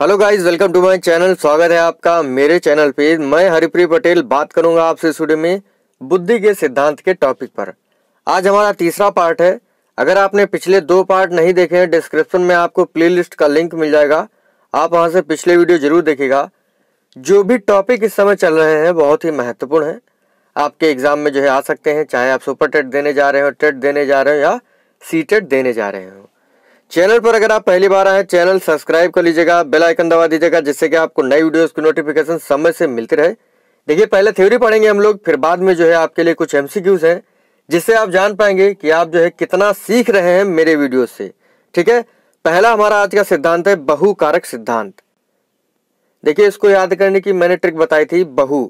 hello guys welcome to my channel स्वागत है आपका मेरे चैनल पे मैं हरिप्रिय पटेल बात करूंगा आपसे स्टूडियो में बुद्धि के सिद्धांत के टॉपिक पर आज हमारा तीसरा पार्ट है अगर आपने पिछले दो पार्ट नहीं देखे हैं डिस्क्रिप्शन में आपको प्लेलिस्ट का लिंक मिल जाएगा आप वहाँ से पिछले वीडियो जरूर देखेगा जो भी टॉपिक इस समय चल रहे हैं बहुत ही महत्वपूर्ण है आपके एग्जाम में जो है आ सकते हैं चाहे आप सुपर टेट देने जा रहे हो टेट देने जा रहे हो या सी टेट देने जा रहे हो चैनल पर अगर आप पहली बार आए चैनल सब्सक्राइब कर लीजिएगा बेल आइकन दबा दीजिएगा जिससे कि आपको नई वीडियोस की नोटिफिकेशन समय से मिलती रहे देखिए पहले थ्योरी पढ़ेंगे हम लोग फिर बाद में जो है आपके लिए कुछ एमसीक्यूज हैं जिससे आप जान पाएंगे कि आप जो है कितना सीख रहे हैं मेरे वीडियो से ठीक है पहला हमारा आज का सिद्धांत है बहु कारक सिद्धांत देखिये इसको याद करने की मैंने ट्रिक बताई थी बहु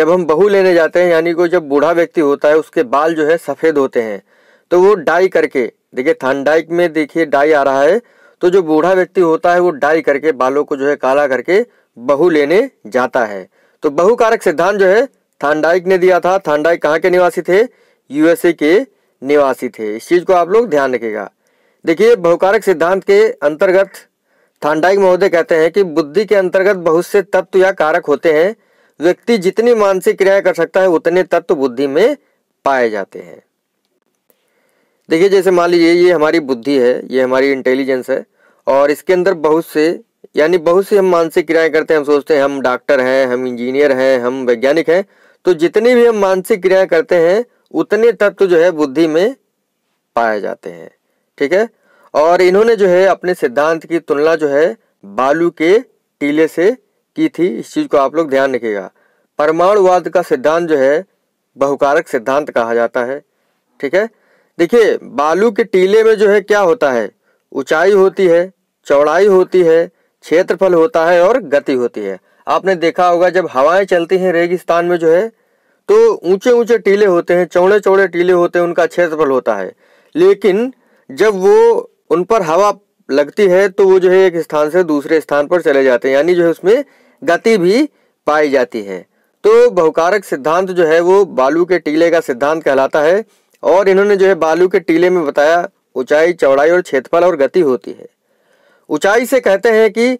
जब हम बहु लेने जाते हैं यानी कोई जब बूढ़ा व्यक्ति होता है उसके बाल जो है सफ़ेद होते हैं तो वो डाई करके देखिए थनडाइक में देखिए डाई आ रहा है तो जो बूढ़ा व्यक्ति होता है वो डाई करके बालों को जो है काला करके बहु लेने जाता है तो बहु कारक सिद्धांत जो है थानडाइक ने दिया था थानडाइक कहाँ के निवासी थे यूएसए के निवासी थे इस चीज़ को आप लोग ध्यान रखेगा देखिए बहुकारक सिद्धांत के अंतर्गत थानडाइक महोदय कहते हैं कि बुद्धि के अंतर्गत बहुत से तत्व या कारक होते हैं व्यक्ति जितनी मानसिक क्रिया कर सकता है उतने तत्व बुद्धि में पाए जाते हैं देखिए जैसे मान लीजिए ये हमारी बुद्धि है ये हमारी इंटेलिजेंस है और इसके अंदर बहुत से यानी बहुत सी हम मानसिक क्रियाएं करते हैं हम सोचते हैं हम डॉक्टर हैं हम इंजीनियर हैं हम वैज्ञानिक हैं तो जितनी भी हम मानसिक क्रियाएं करते हैं उतने तत्व जो है बुद्धि में पाए जाते हैं ठीक है और इन्होंने जो है अपने सिद्धांत की तुलना जो है बालू के टीले से की थी इस चीज़ को आप लोग ध्यान रखिएगा परमाणुवाद का सिद्धांत जो है बहुकारक सिद्धांत कहा जाता है ठीक है देखिए बालू के टीले में जो है क्या होता है ऊंचाई होती है चौड़ाई होती है क्षेत्रफल होता है और गति होती है आपने देखा होगा जब हवाएं चलती हैं रेगिस्तान में जो है तो ऊंचे ऊंचे टीले होते हैं चौड़े चौड़े टीले होते हैं उनका क्षेत्रफल होता है लेकिन जब वो उन पर हवा लगती है तो वो जो है एक स्थान से दूसरे स्थान पर चले जाते हैं यानी जो है उसमें गति भी पाई जाती है तो बहुकारक सिद्धांत जो है वो बालू के टीले का सिद्धांत कहलाता है और इन्होंने जो है बालू के टीले में बताया ऊंचाई चौड़ाई और क्षेत्रफल और गति होती है ऊंचाई से कहते हैं कि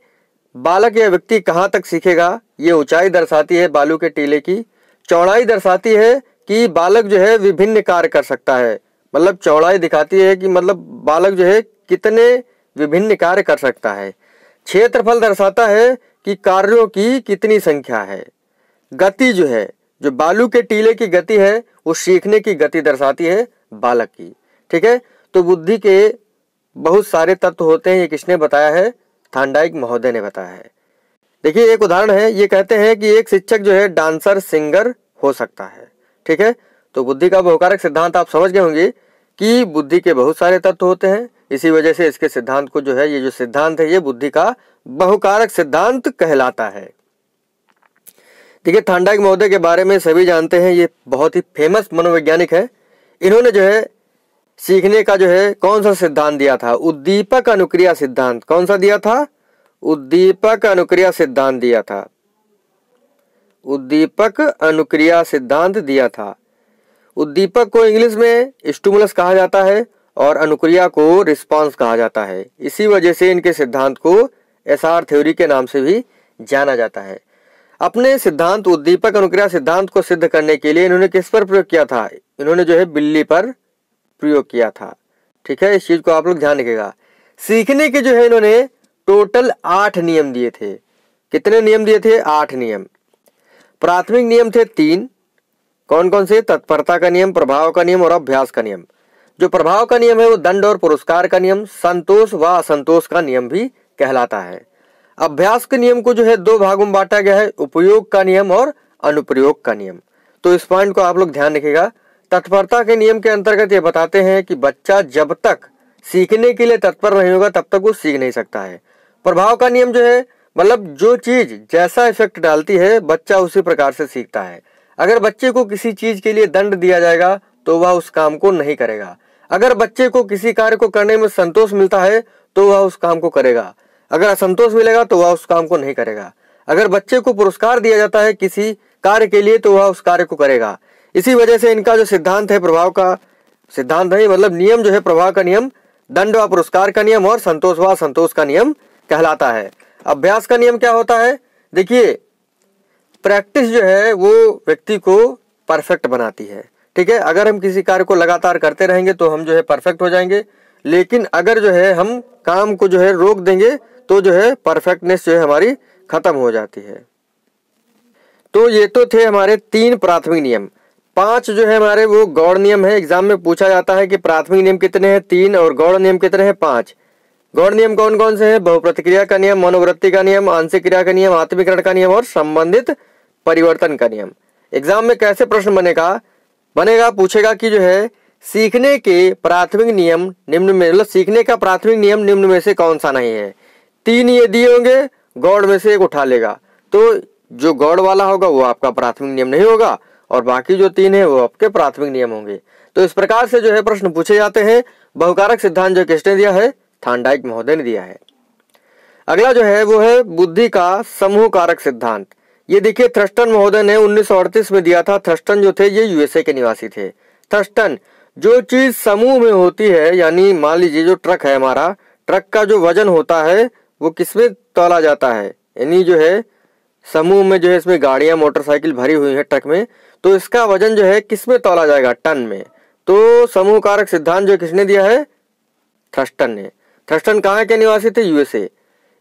बालक या व्यक्ति कहाँ तक सीखेगा ये ऊंचाई दर्शाती है बालू के टीले की चौड़ाई दर्शाती है कि बालक जो है विभिन्न कार्य कर सकता है मतलब चौड़ाई दिखाती है कि मतलब बालक जो है कितने विभिन्न कार्य कर सकता है क्षेत्रफल दर्शाता है कि कार्यों की कितनी संख्या है गति जो है जो बालू के टीले की गति है वो सीखने की गति दर्शाती है बालक की ठीक है तो बुद्धि के बहुत सारे तत्व होते हैं ये किसने बताया है थांडाइक महोदय ने बताया है देखिए एक उदाहरण है ये कहते हैं कि एक शिक्षक जो है डांसर सिंगर हो सकता है ठीक है तो बुद्धि का बहुकारक सिद्धांत आप समझ गए होंगे कि बुद्धि के बहुत सारे तत्व होते हैं इसी वजह से इसके सिद्धांत को जो है ये जो सिद्धांत है ये बुद्धि का बहुकारक सिद्धांत कहलाता है देखिए थांडाइक महोदय के बारे में सभी जानते हैं ये बहुत ही फेमस मनोवैज्ञानिक है इन्होंने जो है सीखने का जो है कौन सा सिद्धांत दिया था उद्दीपक अनुक्रिया सिद्धांत कौन सा दिया था उद्दीपक अनुक्रिया सिद्धांत दिया था उद्दीपक अनुक्रिया सिद्धांत दिया था उद्दीपक को इंग्लिश में स्टूमुलस कहा जाता है और अनुक्रिया को रिस्पांस कहा जाता है इसी वजह से इनके सिद्धांत को एसआर थ्योरी के नाम से भी जाना जाता है अपने सिद्धांत उद्दीपक अनुक्रिया सिद्धांत को सिद्ध करने के लिए इन्होंने किस पर प्रयोग किया था इन्होंने जो है बिल्ली पर प्रयोग किया था ठीक है इस चीज को आप लोग ध्यान रखेगा सीखने के जो है इन्होंने टोटल आठ नियम दिए थे कितने नियम दिए थे आठ नियम प्राथमिक नियम थे तीन कौन कौन से तत्परता का नियम प्रभाव का नियम और अभ्यास का नियम जो प्रभाव का नियम है वो दंड और पुरस्कार का नियम संतोष व असंतोष का नियम भी कहलाता है अभ्यास के नियम को जो है दो भागों में बांटा गया है उपयोग का नियम और अनुप्रयोग का नियम तो इस पॉइंट को आप लोग ध्यान रखेगा तत्परता के नियम के अंतर्गत ये बताते हैं कि बच्चा जब तक सीखने के लिए तत्पर नहीं होगा तब तक वो सीख नहीं सकता है प्रभाव का नियम जो है मतलब जो चीज जैसा इफेक्ट डालती है बच्चा उसी प्रकार से सीखता है अगर बच्चे को किसी चीज के लिए दंड दिया जाएगा तो वह उस काम को नहीं करेगा अगर बच्चे को किसी कार्य को करने में संतोष मिलता है तो वह उस काम को करेगा अगर असंतोष मिलेगा तो वह उस काम को नहीं करेगा अगर बच्चे को पुरस्कार दिया जाता है किसी कार्य के लिए तो वह उस कार्य को करेगा इसी वजह से इनका जो सिद्धांत है प्रभाव का सिद्धांत नहीं मतलब नियम जो है प्रभाव का नियम दंड व पुरस्कार का नियम और संतोष व संतोष का नियम कहलाता है अभ्यास का नियम क्या होता है देखिए प्रैक्टिस जो है वो व्यक्ति को परफेक्ट बनाती है ठीक है अगर हम किसी कार्य को लगातार करते रहेंगे तो हम जो है परफेक्ट हो जाएंगे लेकिन अगर जो है हम काम को जो है रोक देंगे तो जो है परफेक्टनेस जो है हमारी खत्म हो जाती है तो ये तो थे हमारे तीन प्राथमिक नियम पांच जो है हमारे वो गौड़ नियम है एग्जाम में पूछा जाता है कि प्राथमिक नियम कितने हैं तीन और गौड़ नियम कितने हैं पांच गौड़ नियम कौन कौन से हैं बहुप्रतिक्रिया का नियम मनोवृत्ति का नियम आंशिक क्रिया का नियम आत्मीकरण का नियम और संबंधित परिवर्तन का नियम एग्जाम में कैसे प्रश्न बनेगा बनेगा पूछेगा कि जो है सीखने के प्राथमिक नियम निम्न में मतलब सीखने का प्राथमिक नियम निम्न में से कौन सा नहीं है तीन ये दिए होंगे गौड़ में से एक उठा लेगा तो जो गौड़ वाला होगा वो आपका प्राथमिक नियम नहीं होगा और बाकी जो तीन है वो आपके प्राथमिक नियम होंगे तो इस प्रकार से जो है प्रश्न पूछे जाते हैं बहुकारक सिद्धांत जो किसने दिया है थांडाइक महोदय ने दिया है अगला जो है वो है बुद्धि का समूह कारक सिद्धांत ये देखिए थ्रस्टन महोदय ने उन्नीस में दिया था थ्रस्टन जो थे ये यूएसए के निवासी थे थ्रस्टन जो चीज समूह में होती है यानी मान लीजिए जो ट्रक है हमारा ट्रक का जो वजन होता है वो किसमें तोला जाता है यानी जो है समूह में जो है इसमें गाड़ियां मोटरसाइकिल भरी हुई है ट्रक में तो इसका वजन जो है किसमें तोला जाएगा टन में तो समूह कारक सिद्धांत जो किसने दिया है थ्रस्टन ने थ्रस्टन कहाँ के निवासी थे यूएसए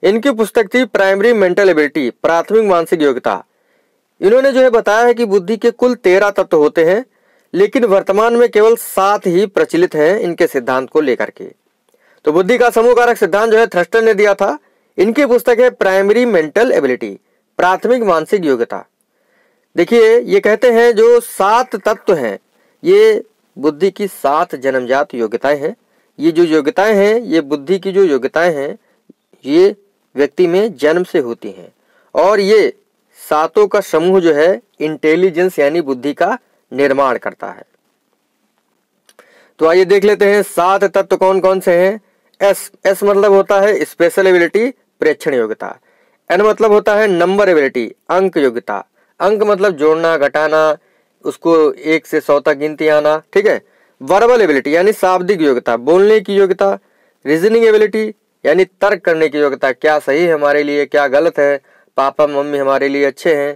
इनकी पुस्तक थी प्राइमरी मेंटल एबिलिटी प्राथमिक मानसिक योग्यता इन्होंने जो है बताया है कि बुद्धि के कुल तेरह तत्व होते हैं लेकिन वर्तमान में केवल सात ही प्रचलित हैं इनके सिद्धांत को लेकर के तो बुद्धि का समूहकारक सिद्धांत जो है थ्रस्टर ने दिया था इनकी पुस्तक है प्राइमरी मेंटल एबिलिटी प्राथमिक मानसिक योग्यता देखिए ये कहते हैं जो सात तत्व हैं ये बुद्धि की सात जन्मजात योग्यताएं हैं ये जो योग्यताएं हैं ये बुद्धि की जो योग्यताएं हैं ये व्यक्ति में जन्म से होती हैं और ये सातों का समूह जो है इंटेलिजेंस यानी बुद्धि का निर्माण करता है तो आइए देख लेते हैं सात तत्व कौन कौन से हैं एस एस मतलब होता है स्पेशल एबिलिटी प्रेक्षण योग्यता एन मतलब होता है नंबर एबिलिटी अंक योग्यता अंक मतलब जोड़ना घटाना उसको एक से सौ तक गिनती आना ठीक है वर्बल एबिलिटी यानी शाब्दिक योग्यता बोलने की योग्यता रीजनिंग एबिलिटी यानी तर्क करने की योग्यता क्या सही है हमारे लिए क्या गलत है पापा मम्मी हमारे लिए अच्छे हैं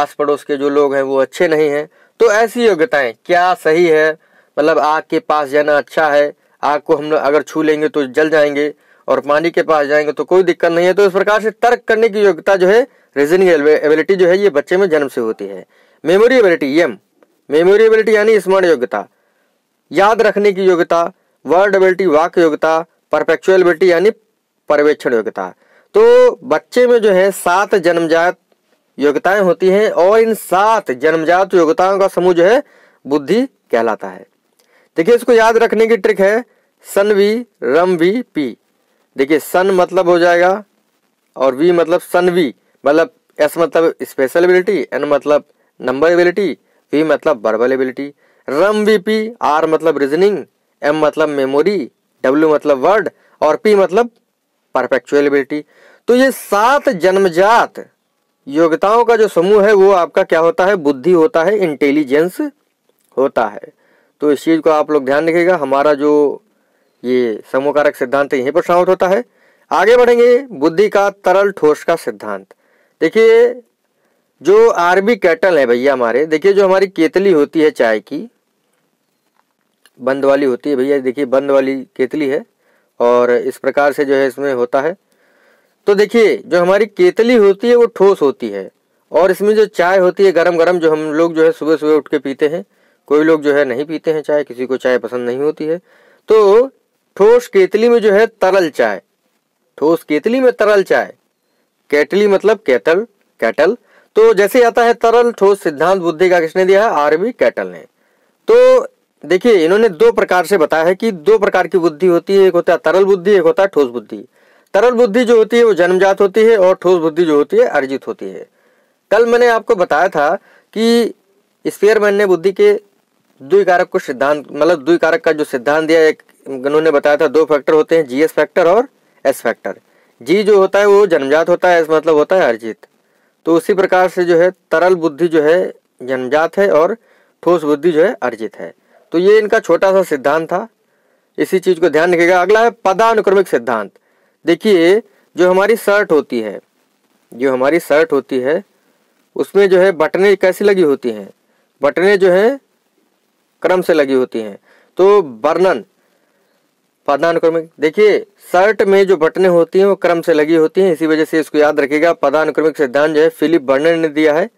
आस पड़ोस के जो लोग हैं वो अच्छे नहीं हैं तो ऐसी योग्यताएं क्या सही है मतलब आग के पास जाना अच्छा है आग को हम अगर छू लेंगे तो जल जाएंगे और पानी के पास जाएंगे तो कोई दिक्कत नहीं है तो इस प्रकार से तर्क करने की योग्यता जो है रीजनिंग एबिलिटी जो है ये बच्चे में जन्म से होती है memory ability M memory ability यानी स्मरण योग्यता याद रखने की योग्यता वर्ड एबिलिटी वाक योग्यता परफेक्चुअल एबिलिटी यानी पर्यवेक्षण योग्यता तो बच्चे में जो है सात जन्मजात योग्यताएं होती हैं और इन सात जन्मजात योग्यताओं का समूह जो है बुद्धि कहलाता है देखिए इसको याद रखने की ट्रिक है sun V rum V P देखिए सन मतलब हो जाएगा और वी मतलब सन वी मतलब एस मतलब स्पेशल एबिलिटी एन मतलब नंबर एबिलिटी वी मतलब verbal ability rum V P R मतलब रीजनिंग एम मतलब मेमोरी डब्ल्यू मतलब वर्ड और पी मतलब परफेक्चुअल एबिलिटी तो ये सात जन्मजात योग्यताओं का जो समूह है वो आपका क्या होता है बुद्धि होता है इंटेलिजेंस होता है तो इस चीज़ को आप लोग ध्यान रखिएगा हमारा जो ये समूहकारक सिद्धांत यहीं पर समाप्त होता है आगे बढ़ेंगे बुद्धि का तरल ठोस का सिद्धांत देखिए जो आरबी कैटल है भैया हमारे देखिए जो हमारी केतली होती है चाय की बंद वाली होती है भैया देखिए बंद वाली केतली है और इस प्रकार से जो है इसमें होता है तो देखिए जो हमारी केतली होती है वो ठोस होती है और इसमें जो चाय होती है गरम गरम जो हम लोग जो है सुबह सुबह उठ के पीते हैं कोई लोग जो है नहीं पीते हैं चाय किसी को चाय पसंद नहीं होती है तो ठोस केतली में जो है तरल चाय ठोस केतली में तरल चाय केटली मतलब कैटल कैटल तो जैसे आता है तरल ठोस सिद्धांत बुद्धि का किसने दिया है आरबी कैटल ने तो देखिए इन्होंने दो प्रकार से बताया है कि दो प्रकार की बुद्धि होती है एक होता है तरल बुद्धि एक होता है ठोस बुद्धि तरल बुद्धि जो होती है वो जन्मजात होती है और ठोस बुद्धि जो होती है अर्जित होती है कल मैंने आपको बताया था कि स्पेयरमैन ने बुद्धि के द्विकारक को सिद्धांत मतलब द्विकारक का जो सिद्धांत दिया एक उन्होंने बताया था दो फैक्टर होते हैं जी एस फैक्टर और एस फैक्टर जी जो होता है वो जन्मजात होता है एस मतलब होता है अर्जित तो उसी प्रकार से जो है तरल बुद्धि जो है जन्मजात है और ठोस बुद्धि जो है अर्जित है तो ये इनका छोटा सा सिद्धांत था इसी चीज़ को ध्यान रखेगा अगला है पदानुक्रमिक सिद्धांत देखिए जो हमारी शर्ट होती है जो हमारी शर्ट होती है उसमें जो है बटने कैसी लगी होती हैं बटने जो है क्रम से लगी होती हैं तो वर्णन पदानुक्रमिक देखिए शर्ट में जो बटने होती हैं वो क्रम से लगी होती हैं इसी वजह से इसको याद रखिएगा पदानुक्रमिक सिद्धांत जो है फिलिप बर्नर ने दिया है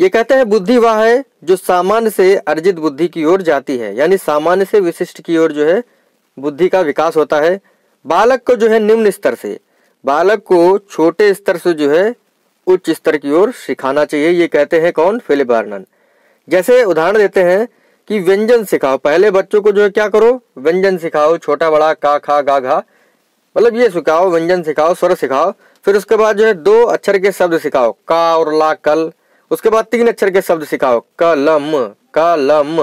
ये कहते हैं बुद्धि वह है जो सामान्य से अर्जित बुद्धि की ओर जाती है यानी सामान्य से विशिष्ट की ओर जो है बुद्धि का विकास होता है बालक को जो है निम्न स्तर से बालक को छोटे स्तर से जो है उच्च स्तर की ओर सिखाना चाहिए ये कहते हैं कौन फिलिप आर्नन जैसे उदाहरण देते हैं कि व्यंजन सिखाओ पहले बच्चों को जो है क्या करो व्यंजन सिखाओ छोटा बड़ा का खा गा घा मतलब ये सिखाओ व्यंजन सिखाओ स्वर सिखाओ फिर उसके बाद जो है दो अक्षर के शब्द सिखाओ का और ला कल उसके बाद तीन अक्षर के शब्द सिखाओ कलम कलम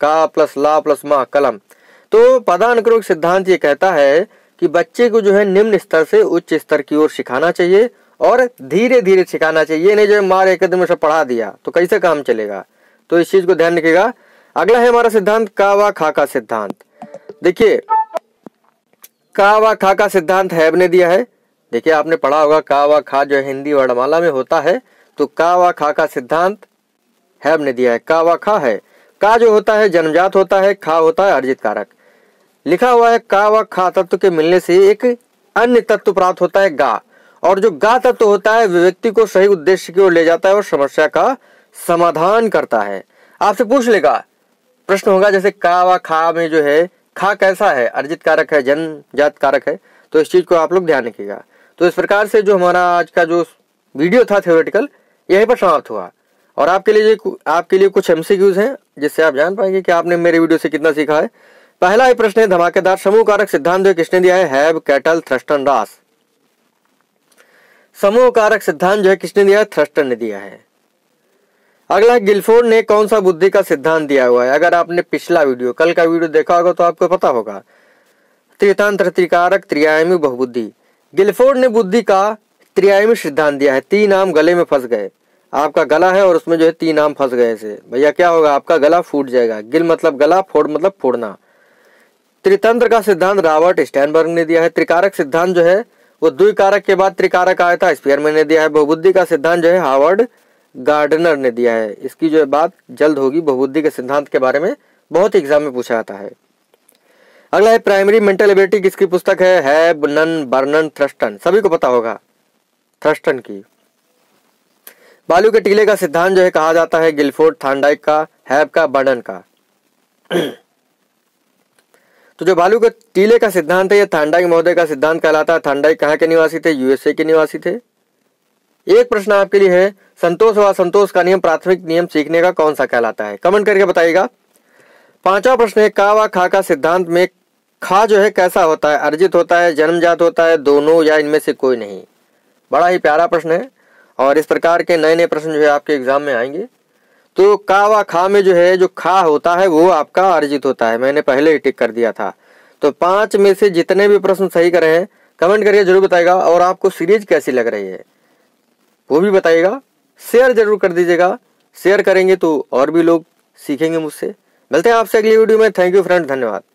का प्लस ला प्लस मा कलम तो पदानुक्रमिक सिद्धांत ये कहता है कि बच्चे को जो है निम्न स्तर से उच्च स्तर की ओर सिखाना चाहिए और धीरे धीरे सिखाना चाहिए नहीं जो है मार एकदम से पढ़ा दिया तो कैसे काम चलेगा तो इस चीज़ को ध्यान रखिएगा अगला है हमारा सिद्धांत का व खा का सिद्धांत देखिए का व खा का सिद्धांत हैब ने दिया है देखिए आपने पढ़ा होगा का व खा जो हिंदी वर्णमाला में होता है तो का व खा का सिद्धांत हैब ने दिया है का व खा है का जो होता है जन्मजात होता है खा होता है अर्जित कारक लिखा हुआ है का व खा तत्व के मिलने से एक अन्य तत्व प्राप्त होता है गा और जो गा तत्व होता है व्यक्ति को सही उद्देश्य की ओर ले जाता है और समस्या का समाधान करता है आपसे पूछ लेगा प्रश्न होगा जैसे का व खा में जो है खा कैसा है अर्जित कारक है जात कारक है तो इस चीज को आप लोग ध्यान रखिएगा तो इस प्रकार से जो हमारा आज का जो वीडियो था थियोरेटिकल यही पर समाप्त हुआ और आपके लिए आपके लिए कुछ एमसीक्यूज हैं जिससे आप जान पाएंगे कि आपने मेरे वीडियो से कितना सीखा है पहला ही प्रश्न है धमाकेदार समूह कारक सिद्धांत जो किसने दिया है हैब कैटल थ्रस्टन रास समूह कारक सिद्धांत जो है किसने दिया है थ्रस्टन ने दिया है अगला गिलफोर्ड ने कौन सा बुद्धि का सिद्धांत दिया हुआ है अगर आपने पिछला वीडियो कल का वीडियो देखा होगा तो आपको पता होगा त्रितंत्र त्रिकारक त्रियायमी बहुबुद्धि गिलफोर्ड ने बुद्धि का त्रियायमी सिद्धांत दिया है तीन आम गले में फंस गए आपका गला है और उसमें जो है तीन आम फंस गए से भैया क्या होगा आपका गला फूट जाएगा गिल मतलब गला फोड़ मतलब फोड़ना त्रितंत्र का सिद्धांत रॉबर्ट स्टैनबर्ग ने दिया है त्रिकारक सिद्धांत जो है वो द्विकारक के बाद त्रिकारक आया था स्पीयरमैन ने दिया है बहुबुद्धि का सिद्धांत जो है हार्वर्ड गार्डनर ने दिया है इसकी जो बात जल्द होगी बहुबुद्धि के सिद्धांत के बारे में बहुत एग्जाम में पूछा जाता है अगला है प्राइमरी मेंटल एबिलिटी किसकी पुस्तक है हैब नन बर्नन थ्रस्टन सभी को पता होगा थ्रस्टन की बालू के टीले का सिद्धांत जो है कहा जाता है गिलफोर्ड थांडाइक का हैब का बर्नन का तो जो भालू के टीले का सिद्धांत है यह थांडाई महोदय का सिद्धांत कहलाता है थांडाई कहाँ के निवासी थे यूएसए के निवासी थे एक प्रश्न आपके लिए है संतोष व असंतोष का नियम प्राथमिक नियम सीखने का कौन सा कहलाता है कमेंट करके बताइएगा पांचवा प्रश्न है का व खा का सिद्धांत में खा जो है कैसा होता है अर्जित होता है जन्मजात होता है दोनों या इनमें से कोई नहीं बड़ा ही प्यारा प्रश्न है और इस प्रकार के नए नए प्रश्न जो है आपके एग्जाम में आएंगे तो का व खा में जो है जो खा होता है वो आपका अर्जित होता है मैंने पहले ही टिक कर दिया था तो पांच में से जितने भी प्रश्न सही करे हैं कमेंट करके जरूर बताएगा और आपको सीरीज कैसी लग रही है वो भी बताइएगा शेयर जरूर कर दीजिएगा शेयर करेंगे तो और भी लोग सीखेंगे मुझसे मिलते हैं आपसे अगली वीडियो में थैंक यू फ्रेंड धन्यवाद